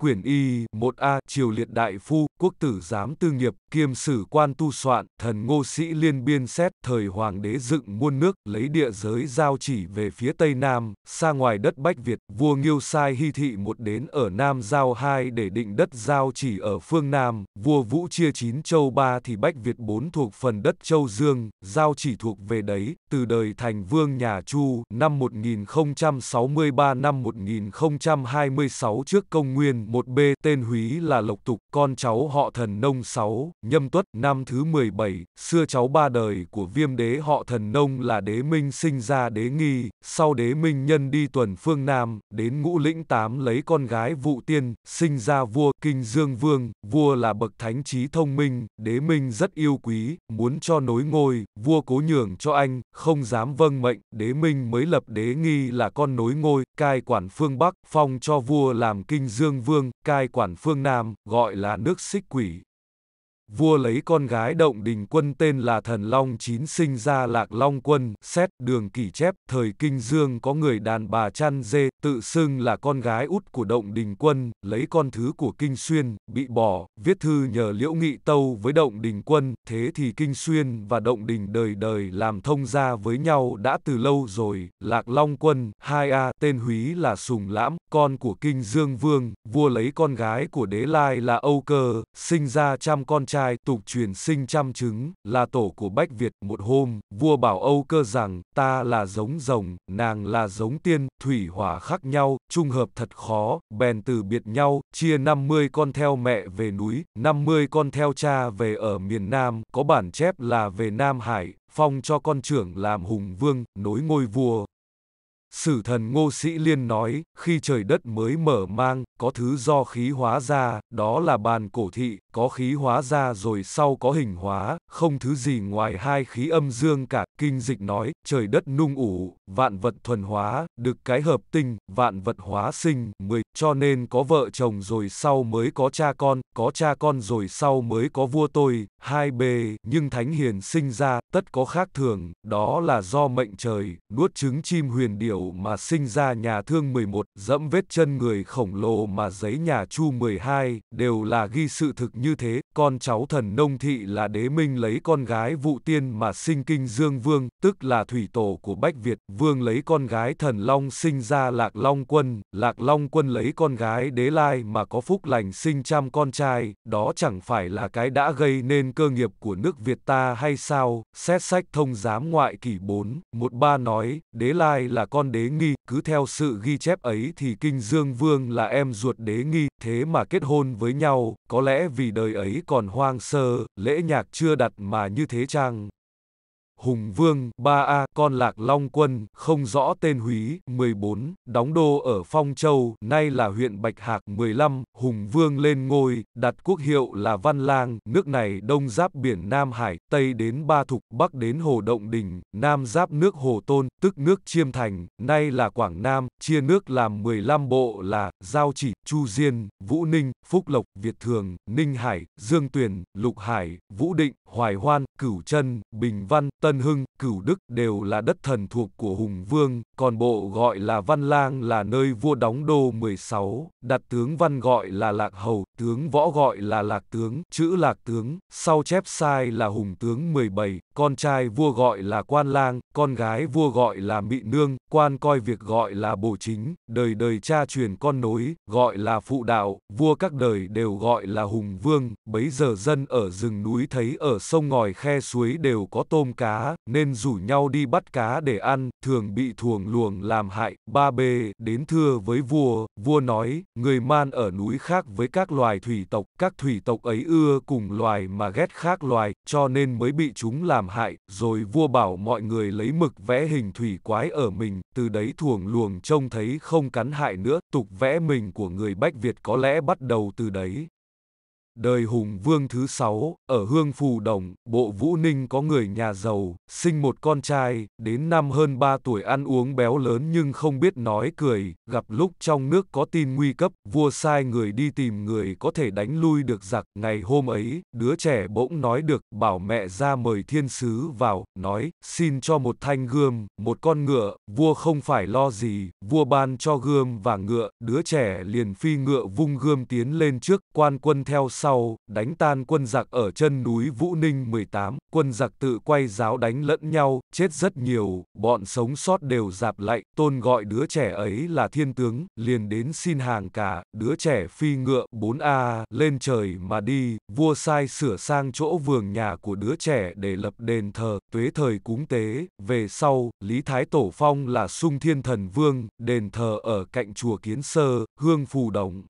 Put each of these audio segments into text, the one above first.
quyển y 1A triều liệt đại phu quốc tử giám tư nghiệp kiêm sử quan tu soạn thần ngô sĩ liên biên xét thời hoàng đế dựng muôn nước lấy địa giới giao chỉ về phía tây nam xa ngoài đất bách việt vua nghiêu sai hy thị một đến ở nam giao hai để định đất giao chỉ ở phương nam vua vũ chia chín châu ba thì bách việt bốn thuộc phần đất châu dương giao chỉ thuộc về đấy từ đời thành vương nhà chu năm 1063 năm 1026 trước công nguyên một b tên Húy là Lộc Tục, con cháu họ thần nông sáu nhâm tuất, năm thứ 17, xưa cháu ba đời của viêm đế họ thần nông là đế minh sinh ra đế nghi, sau đế minh nhân đi tuần phương Nam, đến ngũ lĩnh tám lấy con gái vụ tiên, sinh ra vua Kinh Dương Vương, vua là bậc thánh trí thông minh, đế minh rất yêu quý, muốn cho nối ngôi, vua cố nhường cho anh, không dám vâng mệnh, đế minh mới lập đế nghi là con nối ngôi, cai quản phương Bắc, phong cho vua làm Kinh Dương Vương, phương, cai quản phương Nam, gọi là nước xích quỷ vua lấy con gái động đình quân tên là Thần Long Chín sinh ra Lạc Long Quân, xét đường kỷ chép, thời Kinh Dương có người đàn bà chăn dê, tự xưng là con gái út của động đình quân, lấy con thứ của Kinh Xuyên, bị bỏ, viết thư nhờ Liễu Nghị Tâu với động đình quân, thế thì Kinh Xuyên và động đình đời đời làm thông gia với nhau đã từ lâu rồi, Lạc Long Quân, hai a tên húy là Sùng Lãm, con của Kinh Dương Vương, vua lấy con gái của đế lai là Âu Cơ, sinh ra trăm con trai trai, tục truyền sinh trăm chứng là tổ của Bách Việt. Một hôm, vua bảo Âu cơ rằng, ta là giống rồng, nàng là giống tiên, thủy hỏa khác nhau, trung hợp thật khó, bèn từ biệt nhau, chia 50 con theo mẹ về núi, 50 con theo cha về ở miền Nam, có bản chép là về Nam Hải, phong cho con trưởng làm hùng vương, nối ngôi vua. Sử thần Ngô Sĩ Liên nói, khi trời đất mới mở mang, có thứ do khí hóa ra, đó là bàn cổ thị, có khí hóa ra rồi sau có hình hóa, không thứ gì ngoài hai khí âm dương cả, kinh dịch nói, trời đất nung ủ, vạn vật thuần hóa, được cái hợp tinh, vạn vật hóa sinh, mười cho nên có vợ chồng rồi sau mới có cha con, có cha con rồi sau mới có vua tôi, hai bề, nhưng thánh hiền sinh ra, tất có khác thường, đó là do mệnh trời, nuốt trứng chim huyền điểu mà sinh ra nhà thương 11, dẫm vết chân người khổng lồ mà giấy nhà chu 12, đều là ghi sự thực như thế, con cháu thần nông thị là đế minh lấy con gái vụ tiên mà sinh kinh dương vương, tức là thủy tổ của Bách Việt, vương lấy con gái thần long sinh ra lạc long quân, lạc long quân lấy con gái đế lai mà có phúc lành sinh trăm con trai, đó chẳng phải là cái đã gây nên cơ nghiệp của nước Việt ta hay sao, xét sách thông giám ngoại kỷ 4, một ba nói, đế lai là con đế nghi, cứ theo sự ghi chép ấy thì kinh dương vương là em ruột đế nghi, thế mà kết hôn với nhau, có lẽ vì đời ấy còn hoang sơ, lễ nhạc chưa đặt mà như thế chăng? Hùng Vương, 3A, con Lạc Long Quân, không rõ tên húy, 14, đóng đô ở Phong Châu, nay là huyện Bạch Hạc, 15, Hùng Vương lên ngôi, đặt quốc hiệu là Văn Lang, nước này đông giáp biển Nam Hải, Tây đến Ba Thục, Bắc đến Hồ Động Đình, Nam giáp nước Hồ Tôn, tức nước Chiêm Thành, nay là Quảng Nam, chia nước làm 15 bộ là Giao Chỉ, Chu Diên, Vũ Ninh, Phúc Lộc, Việt Thường, Ninh Hải, Dương Tuyền, Lục Hải, Vũ Định, Hoài Hoan, Cửu Trân, Bình Văn, Tân Hưng, Cửu Đức đều là đất thần thuộc của Hùng Vương, còn bộ gọi là Văn Lang là nơi vua đóng đô 16, đặt tướng Văn gọi là Lạc Hầu, tướng Võ gọi là Lạc Tướng, chữ Lạc Tướng, sau chép sai là Hùng Tướng 17, con trai vua gọi là Quan Lang, con gái vua gọi là Mị Nương, quan coi việc gọi là bổ chính, đời đời cha truyền con nối, gọi là phụ đạo, vua các đời đều gọi là hùng vương, bấy giờ dân ở rừng núi thấy ở sông ngòi khe suối đều có tôm cá, nên rủ nhau đi bắt cá để ăn, thường bị thuồng luồng làm hại, ba bê, đến thưa với vua, vua nói, người man ở núi khác với các loài thủy tộc, các thủy tộc ấy ưa cùng loài mà ghét khác loài, cho nên mới bị chúng làm hại, rồi vua bảo mọi người lấy mực vẽ hình thủy quái ở mình từ đấy thuồng luồng trông thấy không cắn hại nữa, tục vẽ mình của người Bách Việt có lẽ bắt đầu từ đấy. Đời Hùng Vương thứ sáu, ở Hương Phù Đồng, Bộ Vũ Ninh có người nhà giàu, sinh một con trai, đến năm hơn ba tuổi ăn uống béo lớn nhưng không biết nói cười, gặp lúc trong nước có tin nguy cấp, vua sai người đi tìm người có thể đánh lui được giặc. Ngày hôm ấy, đứa trẻ bỗng nói được, bảo mẹ ra mời thiên sứ vào, nói, xin cho một thanh gươm, một con ngựa, vua không phải lo gì, vua ban cho gươm và ngựa, đứa trẻ liền phi ngựa vung gươm tiến lên trước, quan quân theo sau, đánh tan quân giặc ở chân núi Vũ Ninh 18, quân giặc tự quay giáo đánh lẫn nhau, chết rất nhiều, bọn sống sót đều dạp lạnh, tôn gọi đứa trẻ ấy là thiên tướng, liền đến xin hàng cả, đứa trẻ phi ngựa 4A, lên trời mà đi, vua sai sửa sang chỗ vườn nhà của đứa trẻ để lập đền thờ, tuế thời cúng tế, về sau, Lý Thái Tổ Phong là sung thiên thần vương, đền thờ ở cạnh chùa Kiến Sơ, Hương Phù Đồng,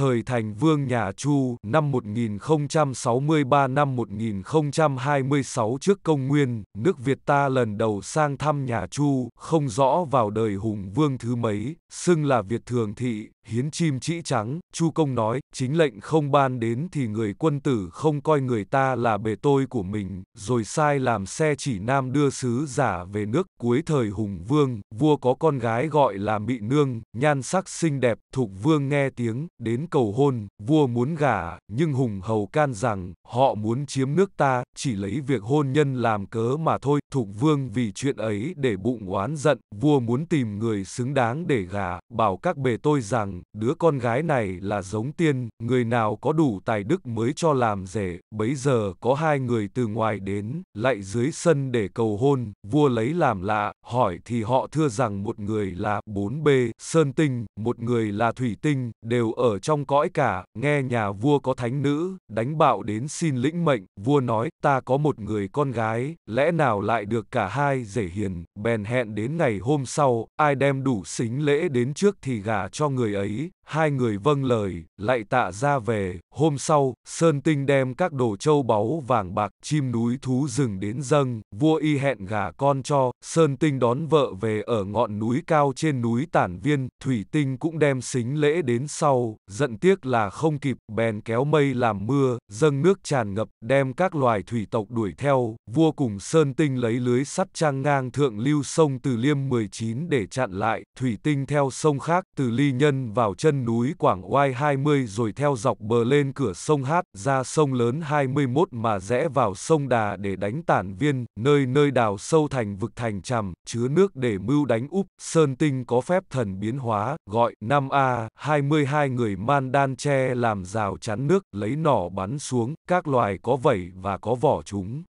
thời thành vương nhà Chu năm 1063 năm 1026 trước công nguyên, nước Việt ta lần đầu sang thăm nhà Chu, không rõ vào đời Hùng Vương thứ mấy, xưng là Việt Thường Thị, hiến chim trĩ trắng, Chu Công nói, chính lệnh không ban đến thì người quân tử không coi người ta là bề tôi của mình, rồi sai làm xe chỉ nam đưa sứ giả về nước. Cuối thời Hùng Vương, vua có con gái gọi là Mị Nương, nhan sắc xinh đẹp, Thục Vương nghe tiếng, đến cầu hôn, vua muốn gả, nhưng Hùng Hầu can rằng, họ muốn chiếm nước ta, chỉ lấy việc hôn nhân làm cớ mà thôi. Thục Vương vì chuyện ấy để bụng oán giận, vua muốn tìm người xứng đáng để gả, bảo các bề tôi rằng, đứa con gái này là giống tiên, người nào có đủ tài đức mới cho làm rể, bấy giờ có hai người từ ngoài đến, lại dưới sân để cầu hôn, vua lấy làm lạ, hỏi thì họ thưa rằng một người là 4B, sơn tinh, một người là thủy tinh, đều ở trong cõi cả, nghe nhà vua có thánh nữ, đánh bạo đến xin lĩnh mệnh, vua nói, ta có một người con gái, lẽ nào lại được cả hai rể hiền, bèn hẹn đến ngày hôm sau, ai đem đủ xính lễ đến trước thì gà cho người ấy. aí, hai người vâng lời, lại tạ ra về. Hôm sau, Sơn Tinh đem các đồ châu báu vàng bạc, chim núi thú rừng đến dâng, vua y hẹn gả con cho, Sơn Tinh đón vợ về ở ngọn núi cao trên núi Tản Viên, Thủy Tinh cũng đem xính lễ đến sau, giận tiếc là không kịp, bèn kéo mây làm mưa, dâng nước tràn ngập, đem các loài thủy tộc đuổi theo, vua cùng Sơn Tinh lấy lưới sắt trang ngang thượng lưu sông Từ Liêm 19 để chặn lại, Thủy Tinh theo sông khác, từ Ly Nhân vào chân núi Quảng Oai 20 rồi theo dọc bờ lên cửa sông Hát ra sông lớn 21 mà rẽ vào sông Đà để đánh tản viên, nơi nơi đào sâu thành vực thành trầm chứa nước để mưu đánh úp, Sơn Tinh có phép thần biến hóa, gọi 5A, 22 người man đan tre làm rào chắn nước, lấy nỏ bắn xuống, các loài có vẩy và có vỏ chúng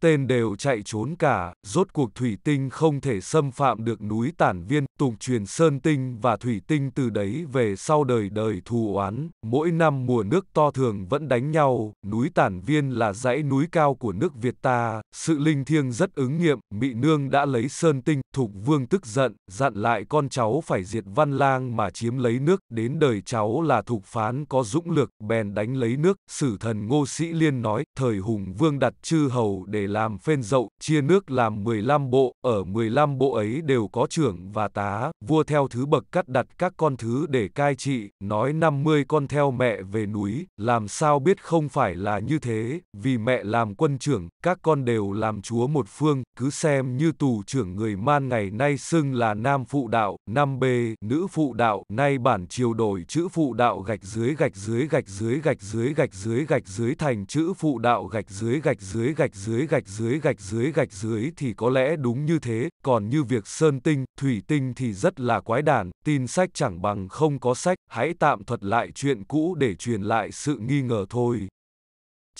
tên đều chạy trốn cả, rốt cuộc thủy tinh không thể xâm phạm được núi tản viên, tục truyền sơn tinh và thủy tinh từ đấy về sau đời đời thù oán, mỗi năm mùa nước to thường vẫn đánh nhau, núi tản viên là dãy núi cao của nước Việt ta, sự linh thiêng rất ứng nghiệm, Mị Nương đã lấy sơn tinh, Thục Vương tức giận, dặn lại con cháu phải diệt văn lang mà chiếm lấy nước, đến đời cháu là Thục Phán có dũng lực, bèn đánh lấy nước, sử thần Ngô Sĩ Liên nói, thời Hùng Vương đặt chư hầu để làm phên dậu, chia nước làm 15 bộ, ở 15 bộ ấy đều có trưởng và tá, vua theo thứ bậc cắt đặt các con thứ để cai trị, nói 50 con theo mẹ về núi, làm sao biết không phải là như thế, vì mẹ làm quân trưởng, các con đều làm chúa một phương, cứ xem như tù trưởng người man ngày nay xưng là nam phụ đạo, nam bê, nữ phụ đạo, nay bản triều đổi chữ phụ đạo gạch dưới gạch dưới gạch dưới gạch dưới gạch dưới gạch dưới thành chữ phụ đạo gạch dưới gạch dưới gạch dưới gạch gạch dưới gạch dưới gạch dưới thì có lẽ đúng như thế, còn như việc sơn tinh, thủy tinh thì rất là quái đản, tin sách chẳng bằng không có sách, hãy tạm thuật lại chuyện cũ để truyền lại sự nghi ngờ thôi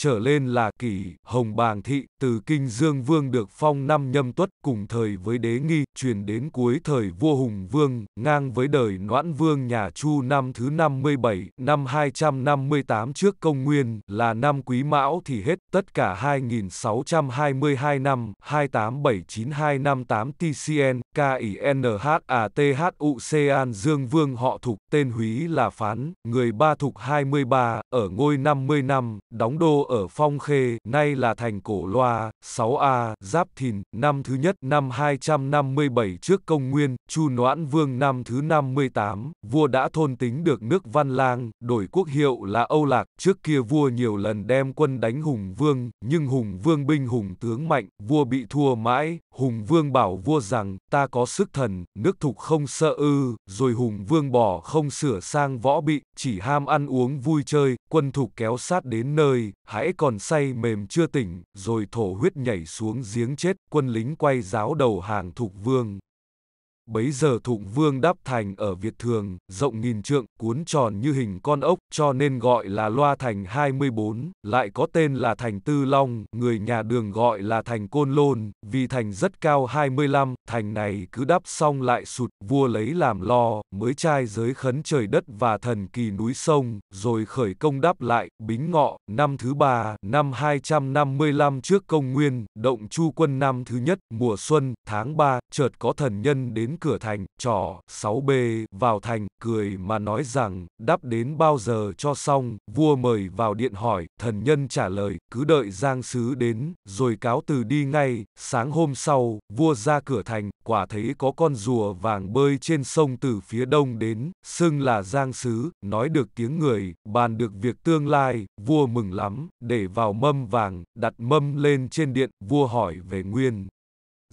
trở lên là kỳ Hồng Bàng Thị, từ Kinh Dương Vương được phong năm nhâm tuất cùng thời với đế nghi, truyền đến cuối thời vua Hùng Vương, ngang với đời Noãn Vương nhà Chu năm thứ 57, năm 258 trước công nguyên, là năm quý mão thì hết, tất cả 2622 năm, 287925 TCN, KINHATHUC An Dương Vương họ thuộc tên húy là phán, người ba thục 23, ở ngôi 50 năm, đóng đô ở Phong Khê, nay là thành Cổ Loa, 6A, Giáp Thìn, năm thứ nhất năm 257 trước công nguyên, Chu Noãn Vương năm thứ 58, vua đã thôn tính được nước Văn Lang, đổi quốc hiệu là Âu Lạc, trước kia vua nhiều lần đem quân đánh Hùng Vương, nhưng Hùng Vương binh Hùng tướng mạnh, vua bị thua mãi, Hùng Vương bảo vua rằng, ta có sức thần, nước thục không sợ ư, rồi Hùng Vương bỏ không sửa sang võ bị, chỉ ham ăn uống vui chơi, quân thục kéo sát đến nơi, hãy còn say mềm chưa tỉnh, rồi thổ huyết nhảy xuống giếng chết, quân lính quay giáo đầu hàng thục vương, bấy giờ Thụng Vương đáp thành ở Việt Thường, rộng nghìn trượng, cuốn tròn như hình con ốc, cho nên gọi là Loa Thành 24, lại có tên là Thành Tư Long, người nhà đường gọi là Thành Côn Lôn, vì thành rất cao 25, thành này cứ đắp xong lại sụt, vua lấy làm lo, mới trai giới khấn trời đất và thần kỳ núi sông, rồi khởi công đắp lại, Bính Ngọ, năm thứ ba, năm 255 trước công nguyên, động chu quân năm thứ nhất, mùa xuân, tháng 3, chợt có thần nhân đến cửa thành, trò 6B, vào thành, cười mà nói rằng, đáp đến bao giờ cho xong, vua mời vào điện hỏi, thần nhân trả lời, cứ đợi giang sứ đến, rồi cáo từ đi ngay, sáng hôm sau, vua ra cửa thành, quả thấy có con rùa vàng bơi trên sông từ phía đông đến, xưng là giang sứ, nói được tiếng người, bàn được việc tương lai, vua mừng lắm, để vào mâm vàng, đặt mâm lên trên điện, vua hỏi về nguyên,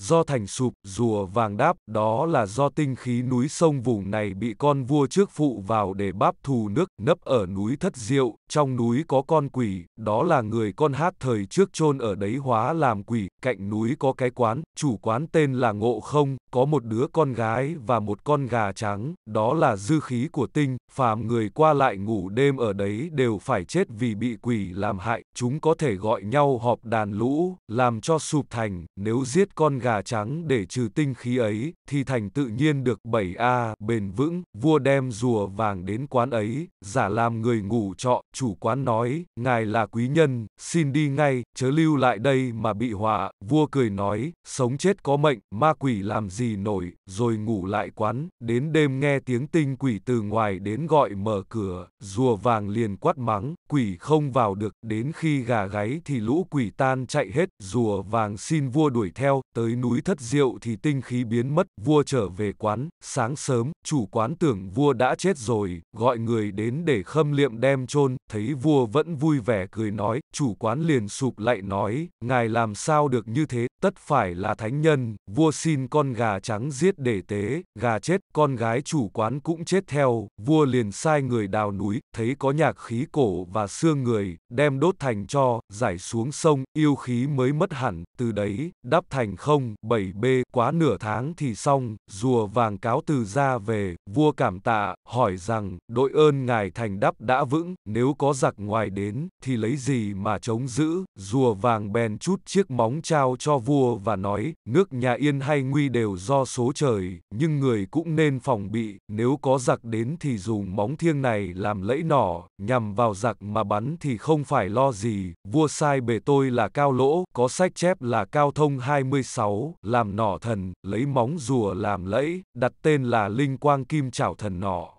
do thành sụp, rùa vàng đáp, đó là do tinh khí núi sông vùng này bị con vua trước phụ vào để báp thù nước, nấp ở núi Thất Diệu, trong núi có con quỷ, đó là người con hát thời trước chôn ở đấy hóa làm quỷ, cạnh núi có cái quán, chủ quán tên là Ngộ Không, có một đứa con gái và một con gà trắng, đó là dư khí của tinh, phàm người qua lại ngủ đêm ở đấy đều phải chết vì bị quỷ làm hại, chúng có thể gọi nhau họp đàn lũ, làm cho sụp thành, nếu giết con gà trắng để trừ tinh khí ấy, thì thành tự nhiên được 7A, bền vững, vua đem rùa vàng đến quán ấy, giả làm người ngủ trọ, chủ quán nói, ngài là quý nhân, xin đi ngay, chớ lưu lại đây mà bị họa, vua cười nói, sống chết có mệnh, ma quỷ làm gì nổi, rồi ngủ lại quán, đến đêm nghe tiếng tinh quỷ từ ngoài đến gọi mở cửa, rùa vàng liền quát mắng, quỷ không vào được, đến khi khi gà gáy thì lũ quỷ tan chạy hết, rùa vàng xin vua đuổi theo, tới núi thất diệu thì tinh khí biến mất, vua trở về quán, sáng sớm, chủ quán tưởng vua đã chết rồi, gọi người đến để khâm liệm đem chôn thấy vua vẫn vui vẻ cười nói, chủ quán liền sụp lại nói, ngài làm sao được như thế, tất phải là thánh nhân, vua xin con gà trắng giết để tế, gà chết, con gái chủ quán cũng chết theo, vua liền sai người đào núi, thấy có nhạc khí cổ và xương người, đem đốt thành cho, giải xuống sông, yêu khí mới mất hẳn, từ đấy, đắp thành không, 7B, quá nửa tháng thì xong, rùa vàng cáo từ ra về, vua cảm tạ, hỏi rằng, đội ơn ngài thành đắp đã vững, nếu có giặc ngoài đến, thì lấy gì mà chống giữ, rùa vàng bèn chút chiếc móng trao cho vua và nói, nước nhà Yên hay Nguy đều do số trời, nhưng người cũng nên phòng bị, nếu có giặc đến thì dùng móng thiêng này làm lẫy nỏ, nhằm vào giặc mà bắn thì không phải lo gì, vua sai bề tôi là Cao Lỗ, có sách chép là Cao Thông 26, làm nỏ thần, lấy móng rùa làm lẫy, đặt tên là Linh Quang Kim Chảo Thần Nỏ.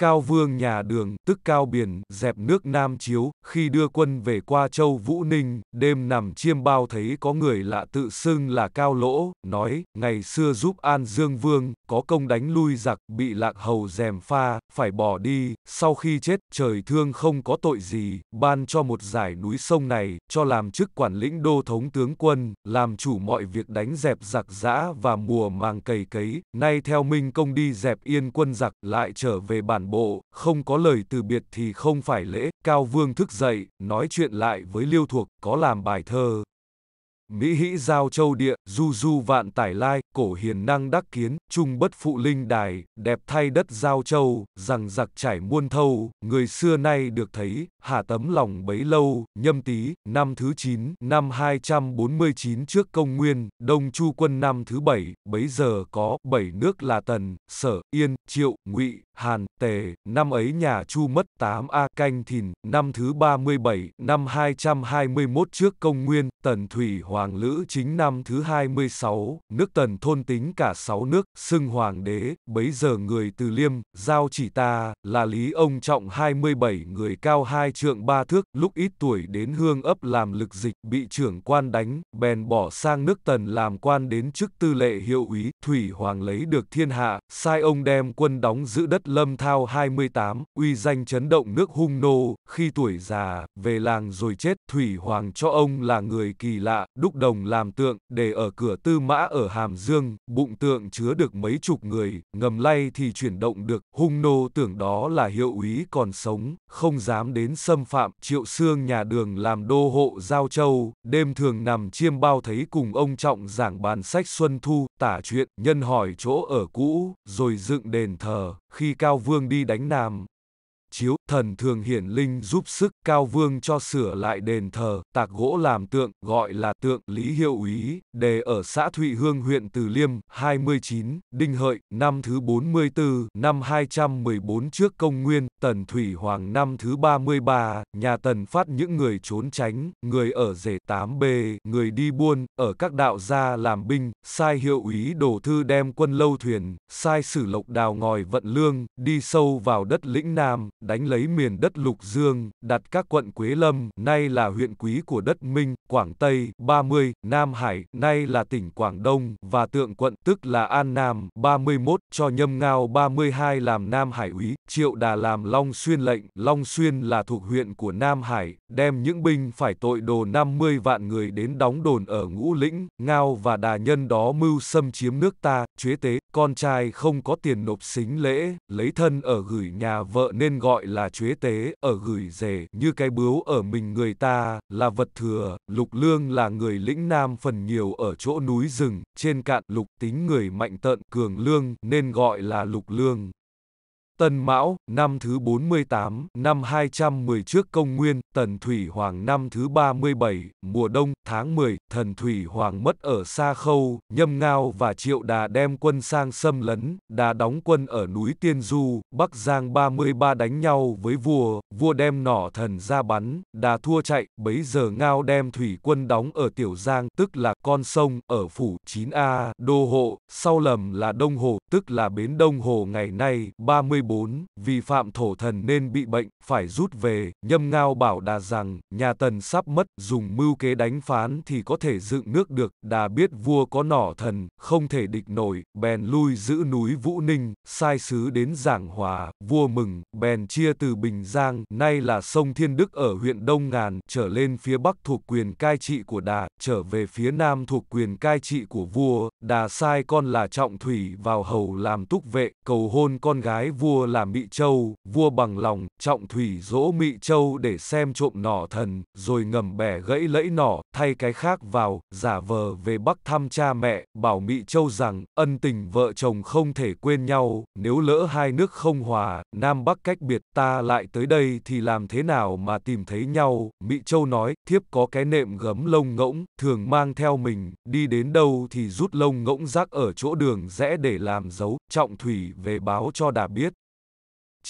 Cao Vương nhà Đường, tức Cao Biển, dẹp nước Nam Chiếu, khi đưa quân về qua châu Vũ Ninh, đêm nằm chiêm bao thấy có người lạ tự xưng là Cao Lỗ, nói, ngày xưa giúp An Dương Vương, có công đánh lui giặc, bị lạc hầu dèm pha, phải bỏ đi, sau khi chết, trời thương không có tội gì, ban cho một giải núi sông này, cho làm chức quản lĩnh đô thống tướng quân, làm chủ mọi việc đánh dẹp giặc giã và mùa màng cày cấy, nay theo Minh công đi dẹp yên quân giặc, lại trở về bản bộ, không có lời từ biệt thì không phải lễ, Cao Vương thức dậy, nói chuyện lại với Liêu Thuộc, có làm bài thơ. Mỹ hĩ giao châu địa, du du vạn tải lai, cổ hiền năng đắc kiến, trung bất phụ linh đài, đẹp thay đất giao châu, rằng giặc trải muôn thâu, người xưa nay được thấy, hạ tấm lòng bấy lâu, nhâm tý, năm thứ 9, năm 249 trước công nguyên, đông chu quân năm thứ 7, bấy giờ có 7 nước là Tần, Sở, Yên, Triệu, Ngụy, Hàn, Tề, năm ấy nhà Chu mất 8 A Canh Thìn, năm thứ 37, năm 221 trước công nguyên, Tần Thủy Hoàng Lữ chính năm thứ 26, nước Tần thôn tính cả 6 nước, xưng Hoàng đế, bấy giờ người từ Liêm, giao chỉ ta, là Lý Ông Trọng 27 người cao 2 trượng ba thước, lúc ít tuổi đến hương ấp làm lực dịch, bị trưởng quan đánh, bèn bỏ sang nước tần làm quan đến chức tư lệ hiệu úy, Thủy Hoàng lấy được thiên hạ, sai ông đem quân đóng giữ đất lâm thao 28, uy danh chấn động nước hung nô, khi tuổi già, về làng rồi chết, Thủy Hoàng cho ông là người kỳ lạ, đúc đồng làm tượng, để ở cửa tư mã ở Hàm Dương, bụng tượng chứa được mấy chục người, ngầm lay thì chuyển động được, hung nô tưởng đó là hiệu úy còn sống, không dám đến xâm phạm triệu xương nhà đường làm đô hộ giao châu, đêm thường nằm chiêm bao thấy cùng ông Trọng giảng bàn sách Xuân Thu, tả chuyện, nhân hỏi chỗ ở cũ, rồi dựng đền thờ, khi Cao Vương đi đánh Nam, chiếu, thần thường hiển linh giúp sức cao vương cho sửa lại đền thờ, tạc gỗ làm tượng, gọi là tượng Lý Hiệu Úy, đề ở xã Thụy Hương huyện Từ Liêm, 29, Đinh Hợi, năm thứ 44, năm 214 trước công nguyên, Tần Thủy Hoàng năm thứ 33, nhà Tần phát những người trốn tránh, người ở rể 8B, người đi buôn, ở các đạo gia làm binh, sai Hiệu Úy đổ thư đem quân lâu thuyền, sai sử lộc đào ngòi vận lương, đi sâu vào đất lĩnh Nam, đánh lấy miền đất Lục Dương, đặt các quận Quế Lâm, nay là huyện quý của đất Minh, Quảng Tây, 30, Nam Hải, nay là tỉnh Quảng Đông, và tượng quận tức là An Nam, 31, cho Nhâm Ngao 32 làm Nam Hải úy, Triệu Đà làm Long Xuyên lệnh, Long Xuyên là thuộc huyện của Nam Hải, đem những binh phải tội đồ 50 vạn người đến đóng đồn ở Ngũ Lĩnh, Ngao và Đà Nhân đó mưu xâm chiếm nước ta, chúa tế, con trai không có tiền nộp xính lễ, lấy thân ở gửi nhà vợ nên gọi gọi là chúa tế, ở gửi rể, như cái bướu ở mình người ta, là vật thừa, lục lương là người lĩnh nam phần nhiều ở chỗ núi rừng, trên cạn lục tính người mạnh tợn cường lương, nên gọi là lục lương. Tân Mão, năm thứ 48, năm 210 trước công nguyên, Tần Thủy Hoàng năm thứ 37, mùa đông, tháng 10, Thần Thủy Hoàng mất ở Sa Khâu, Nhâm Ngao và Triệu Đà đem quân sang xâm lấn, Đà đóng quân ở núi Tiên Du, Bắc Giang 33 đánh nhau với vua, vua đem nỏ thần ra bắn, Đà thua chạy, bấy giờ Ngao đem thủy quân đóng ở Tiểu Giang, tức là con sông, ở phủ 9A, Đô Hộ, sau lầm là Đông Hồ, tức là bến Đông Hồ ngày nay, 30 24, vì phạm thổ thần nên bị bệnh, phải rút về, nhâm ngao bảo đà rằng, nhà tần sắp mất, dùng mưu kế đánh phán thì có thể dựng nước được, đà biết vua có nỏ thần, không thể địch nổi, bèn lui giữ núi Vũ Ninh, sai sứ đến Giảng Hòa, vua mừng, bèn chia từ Bình Giang, nay là sông Thiên Đức ở huyện Đông Ngàn, trở lên phía bắc thuộc quyền cai trị của đà, trở về phía nam thuộc quyền cai trị của vua, đà sai con là Trọng Thủy vào hầu làm túc vệ, cầu hôn con gái vua vua là Mị Châu, vua bằng lòng, trọng thủy dỗ Mị Châu để xem trộm nỏ thần, rồi ngầm bẻ gãy lẫy nỏ, thay cái khác vào, giả vờ về bắc thăm cha mẹ, bảo Mị Châu rằng, ân tình vợ chồng không thể quên nhau, nếu lỡ hai nước không hòa, Nam Bắc cách biệt ta lại tới đây thì làm thế nào mà tìm thấy nhau, Mị Châu nói, thiếp có cái nệm gấm lông ngỗng, thường mang theo mình, đi đến đâu thì rút lông ngỗng rác ở chỗ đường rẽ để làm dấu, trọng thủy về báo cho đà biết.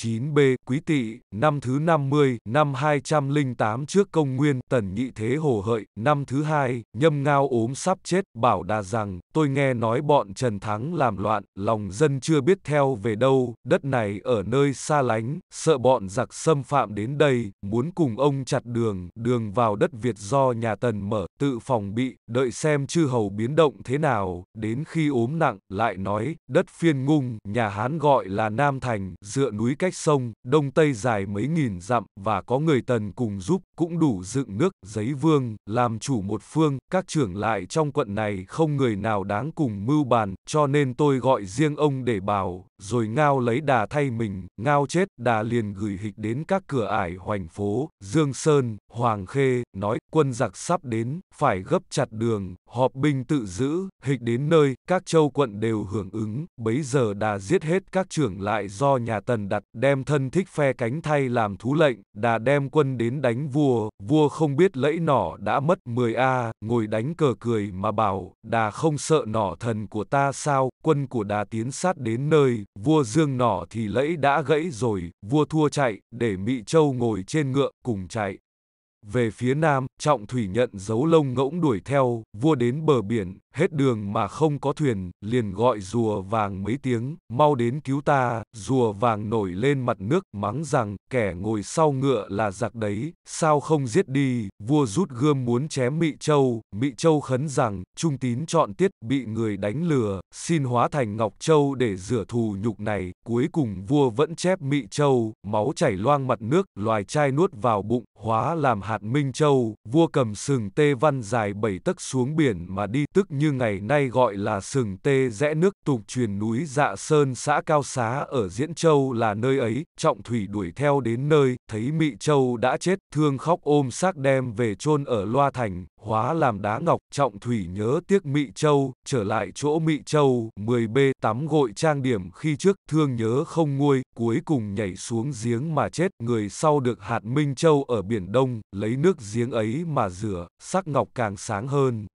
9B Quý Tỵ, năm thứ 50, năm 208 trước công nguyên, Tần Nhị Thế Hồ Hợi, năm thứ hai, Nhâm Ngao ốm sắp chết, bảo đà rằng, tôi nghe nói bọn Trần Thắng làm loạn, lòng dân chưa biết theo về đâu, đất này ở nơi xa lánh, sợ bọn giặc xâm phạm đến đây, muốn cùng ông chặt đường, đường vào đất Việt do nhà Tần mở, tự phòng bị, đợi xem chư hầu biến động thế nào, đến khi ốm nặng, lại nói, đất phiên ngung, nhà Hán gọi là Nam Thành, dựa núi cách cách sông, đông tây dài mấy nghìn dặm và có người tần cùng giúp, cũng đủ dựng nước, giấy vương, làm chủ một phương, các trưởng lại trong quận này không người nào đáng cùng mưu bàn, cho nên tôi gọi riêng ông để bảo, rồi ngao lấy đà thay mình, ngao chết, đà liền gửi hịch đến các cửa ải hoành phố, Dương Sơn, Hoàng Khê, nói, quân giặc sắp đến, phải gấp chặt đường, họp binh tự giữ, hịch đến nơi, các châu quận đều hưởng ứng, bấy giờ đà giết hết các trưởng lại do nhà tần đặt, đem thân thích phe cánh thay làm thú lệnh, đà đem quân đến đánh vua, vua không biết lẫy nỏ đã mất 10 a, ngồi đánh cờ cười mà bảo, đà không sợ nỏ thần của ta sao, quân của đà tiến sát đến nơi, vua dương nỏ thì lẫy đã gãy rồi, vua thua chạy, để Mị Châu ngồi trên ngựa, cùng chạy. Về phía nam, Trọng Thủy nhận dấu lông ngỗng đuổi theo, vua đến bờ biển, hết đường mà không có thuyền, liền gọi rùa vàng mấy tiếng, mau đến cứu ta, rùa vàng nổi lên mặt nước, mắng rằng, kẻ ngồi sau ngựa là giặc đấy, sao không giết đi, vua rút gươm muốn chém Mị Châu, Mị Châu khấn rằng, trung tín chọn tiết, bị người đánh lừa, xin hóa thành Ngọc Châu để rửa thù nhục này, cuối cùng vua vẫn chép Mị Châu, máu chảy loang mặt nước, loài trai nuốt vào bụng, hóa làm hạt Minh Châu, vua cầm sừng tê văn dài bảy tấc xuống biển mà đi tức như ngày nay gọi là sừng tê rẽ nước tục truyền núi dạ sơn xã Cao Xá ở Diễn Châu là nơi ấy, trọng thủy đuổi theo đến nơi, thấy Mị Châu đã chết, thương khóc ôm xác đem về chôn ở Loa Thành, hóa làm đá ngọc, trọng thủy nhớ tiếc Mị Châu, trở lại chỗ Mị Châu, 10B tắm gội trang điểm khi trước thương nhớ không nguôi, cuối cùng nhảy xuống giếng mà chết, người sau được hạt Minh Châu ở Biển Đông, lấy nước giếng ấy mà rửa, sắc ngọc càng sáng hơn.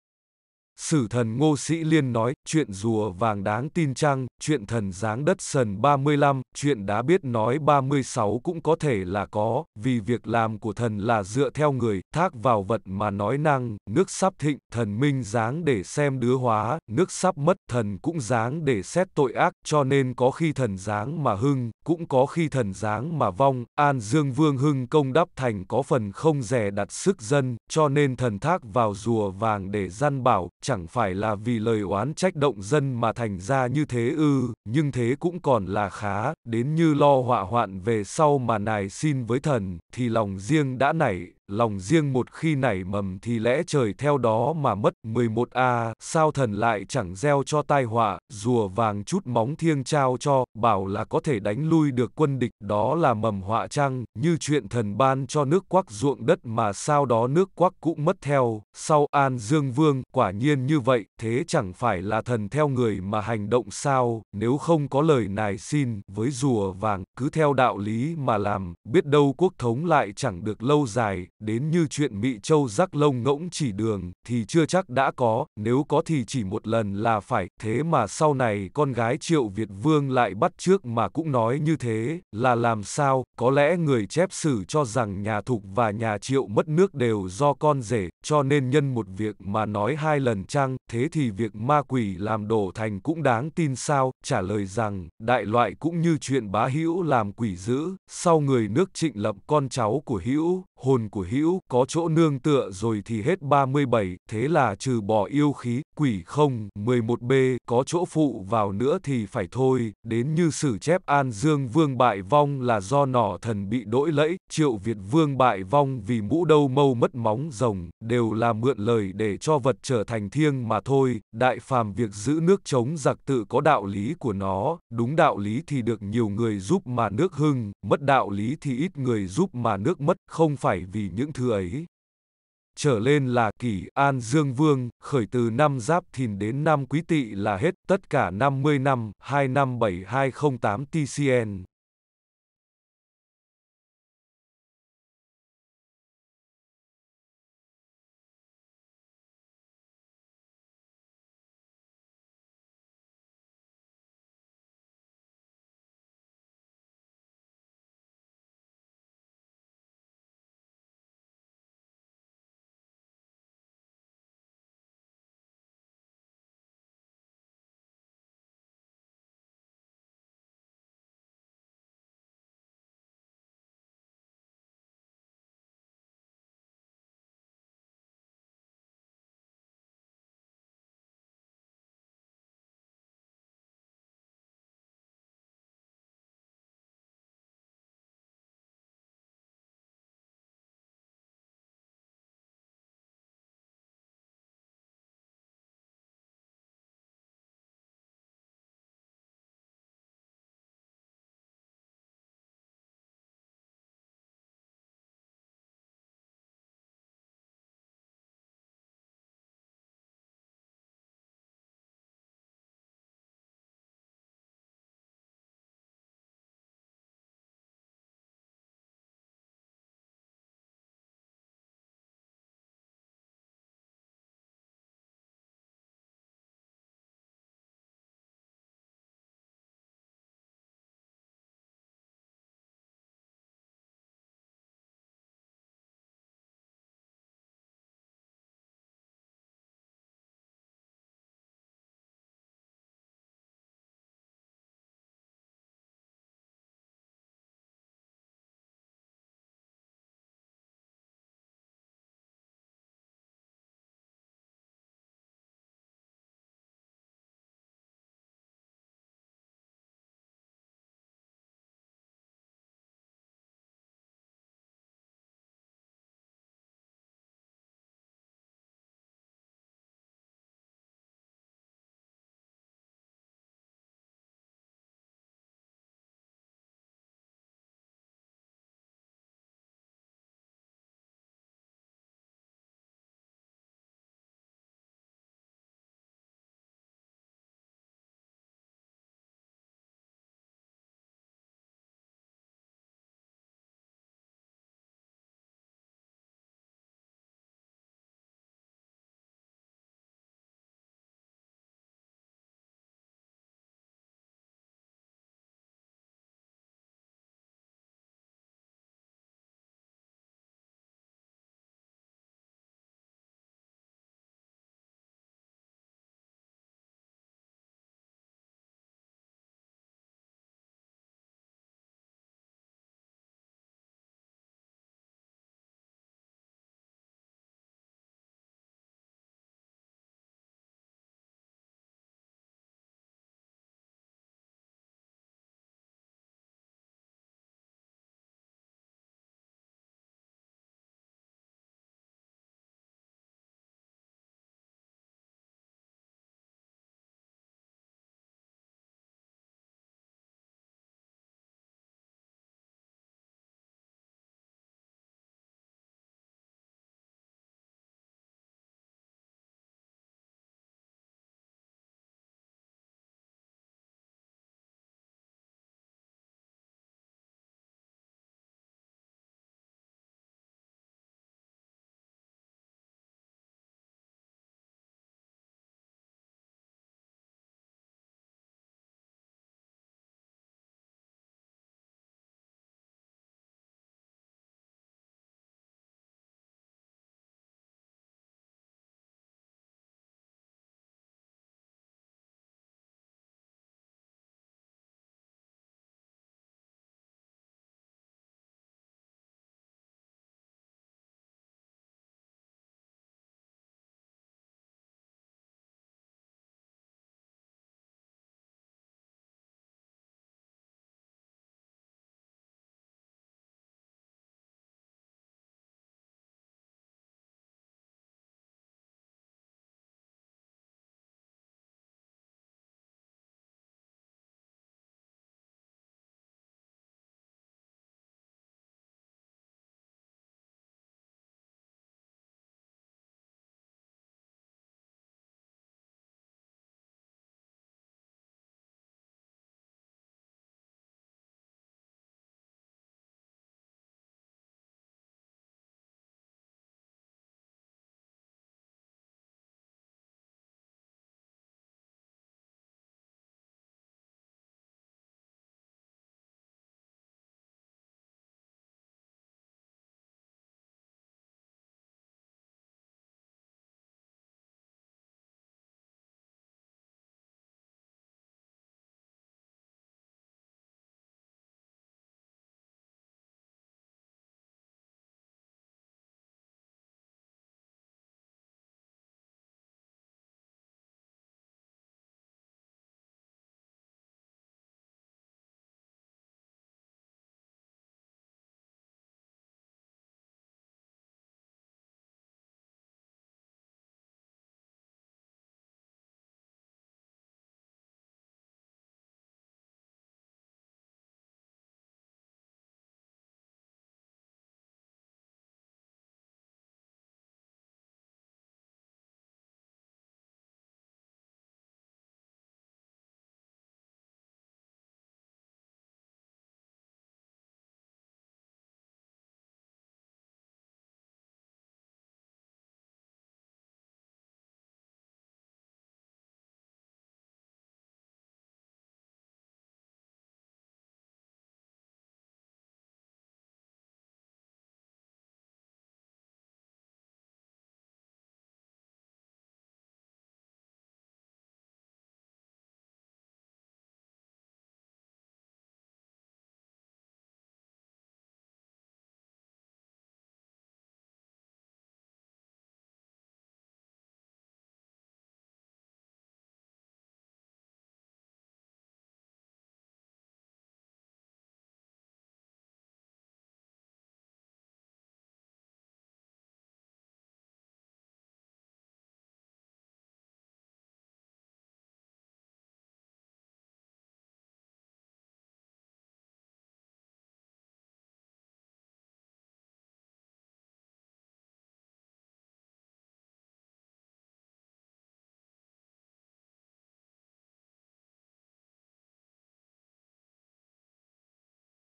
Sử thần Ngô Sĩ Liên nói, chuyện rùa vàng đáng tin chăng, chuyện thần giáng đất sần 35, chuyện đã biết nói 36 cũng có thể là có, vì việc làm của thần là dựa theo người, thác vào vật mà nói năng, nước sắp thịnh, thần minh giáng để xem đứa hóa, nước sắp mất, thần cũng giáng để xét tội ác, cho nên có khi thần giáng mà hưng, cũng có khi thần giáng mà vong, An Dương Vương hưng công đắp thành có phần không rẻ đặt sức dân, cho nên thần thác vào rùa vàng để gian bảo, chẳng phải là vì lời oán trách động dân mà thành ra như thế ư, nhưng thế cũng còn là khá, đến như lo họa hoạn về sau mà nài xin với thần, thì lòng riêng đã nảy, lòng riêng một khi nảy mầm thì lẽ trời theo đó mà mất. 11a, sao thần lại chẳng gieo cho tai họa, rùa vàng chút móng thiêng trao cho, bảo là có thể đánh lui được quân địch, đó là mầm họa trăng, như chuyện thần ban cho nước quắc ruộng đất mà sao đó nước quắc cũng mất theo, sau An Dương Vương, quả nhiên như vậy, thế chẳng phải là thần theo người mà hành động sao, nếu không có lời nài xin, với rùa vàng, cứ theo đạo lý mà làm, biết đâu quốc thống lại chẳng được lâu dài, đến như chuyện Mị Châu rắc lông ngỗng chỉ đường, thì chưa chắc đã có, nếu có thì chỉ một lần là phải, thế mà sau này con gái Triệu Việt Vương lại bắt trước mà cũng nói như thế, là làm sao, có lẽ người chép sử cho rằng nhà Thục và nhà Triệu mất nước đều do con rể, cho nên nhân một việc mà nói hai lần chăng, thế thì việc ma quỷ làm đổ thành cũng đáng tin sao, trả lời rằng, đại loại cũng như chuyện bá hữu làm quỷ dữ, sau người nước trịnh lập con cháu của hữu, hồn của hữu, có chỗ nương tựa rồi thì hết 37, thế là trừ bỏ yêu khí, quỷ không, 11b, có chỗ phụ vào nữa thì phải thôi, đến như sử chép An Dương Vương bại vong là do nỏ thần bị đỗi lẫy, triệu Việt Vương bại vong vì mũ đâu mâu mất móng rồng, đều là mượn lời để cho vật trở thành thiêng mà thôi, đại phàm việc giữ nước chống giặc tự có đạo lý của nó, đúng đạo lý thì được nhiều người giúp mà nước hưng, mất đạo lý thì ít người giúp mà nước mất, không phải vì những thứ ấy. Trở lên là kỷ An Dương Vương, khởi từ năm Giáp Thìn đến năm Quý Tỵ là hết tất cả 50 năm, 2 năm 7208 TCN.